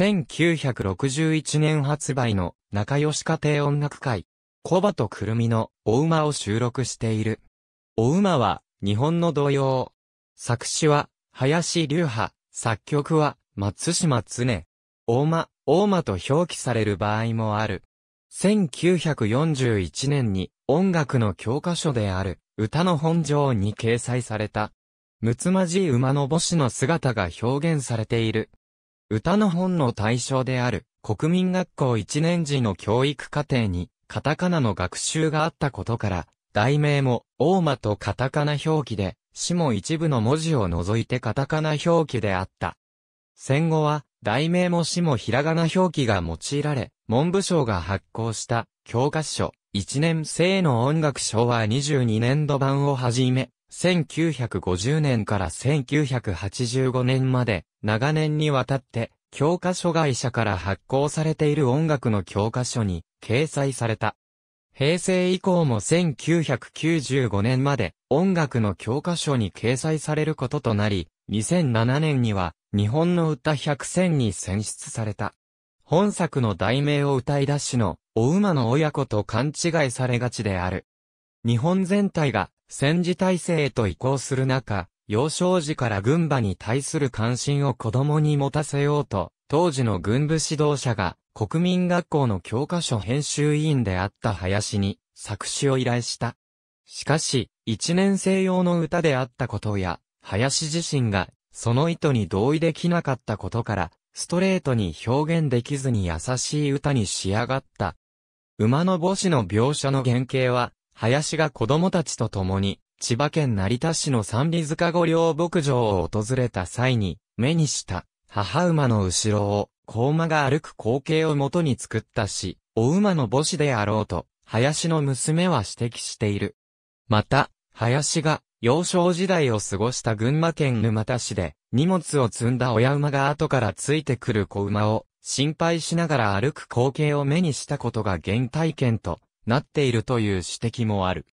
1961年発売の仲良し家庭音楽会、コバとくるみのお馬を収録している。お馬は日本の童謡。作詞は林隆派、作曲は松島常。大馬、大馬と表記される場合もある。1941年に音楽の教科書である歌の本上に掲載された。むつまじい馬の母子の姿が表現されている。歌の本の対象である国民学校1年時の教育課程にカタカナの学習があったことから、題名も大間とカタカナ表記で、詩も一部の文字を除いてカタカナ表記であった。戦後は、題名も詩もひらがな表記が用いられ、文部省が発行した教科書、1年生の音楽賞は22年度版をはじめ、1950年から1985年まで、長年にわたって、教科書会社から発行されている音楽の教科書に掲載された。平成以降も1995年まで音楽の教科書に掲載されることとなり、2007年には日本の歌百選に選出された。本作の題名を歌い出しのお馬の親子と勘違いされがちである。日本全体が戦時体制へと移行する中、幼少時から軍馬に対する関心を子供に持たせようと、当時の軍部指導者が国民学校の教科書編集委員であった林に作詞を依頼した。しかし、一年生用の歌であったことや、林自身がその意図に同意できなかったことから、ストレートに表現できずに優しい歌に仕上がった。馬の母子の描写の原型は、林が子供たちと共に、千葉県成田市の三里塚御陵牧場を訪れた際に、目にした、母馬の後ろを、子馬が歩く光景を元に作ったし、お馬の母子であろうと、林の娘は指摘している。また、林が、幼少時代を過ごした群馬県沼田市で、荷物を積んだ親馬が後からついてくる子馬を、心配しながら歩く光景を目にしたことが原体験となっているという指摘もある。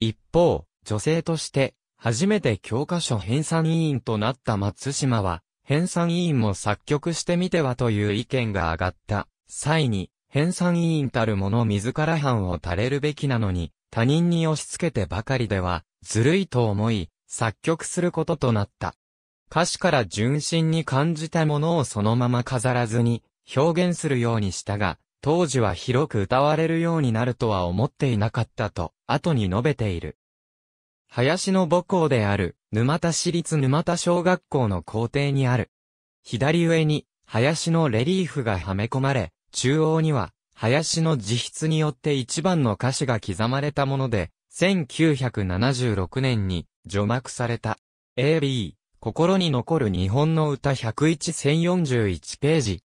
一方、女性として、初めて教科書編纂委員となった松島は、編纂委員も作曲してみてはという意見が上がった際に、編纂委員たる者自ら班を垂れるべきなのに、他人に押し付けてばかりでは、ずるいと思い、作曲することとなった。歌詞から純真に感じたものをそのまま飾らずに、表現するようにしたが、当時は広く歌われるようになるとは思っていなかったと、後に述べている。林の母校である、沼田市立沼田小学校の校庭にある。左上に、林のレリーフがはめ込まれ、中央には、林の自筆によって一番の歌詞が刻まれたもので、1976年に除幕された。AB、心に残る日本の歌1 0 1 0 4 1ページ。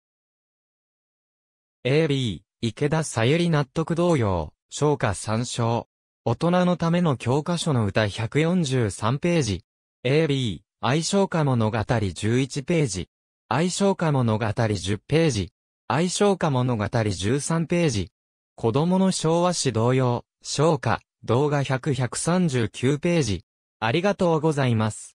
AB、池田さゆり納得同様、昇華参照。大人のための教科書の歌143ページ。AB、愛称歌物語11ページ。愛称歌物語10ページ。愛称歌物語13ページ。子供の昭和史同様、昇華、動画100 139ページ。ありがとうございます。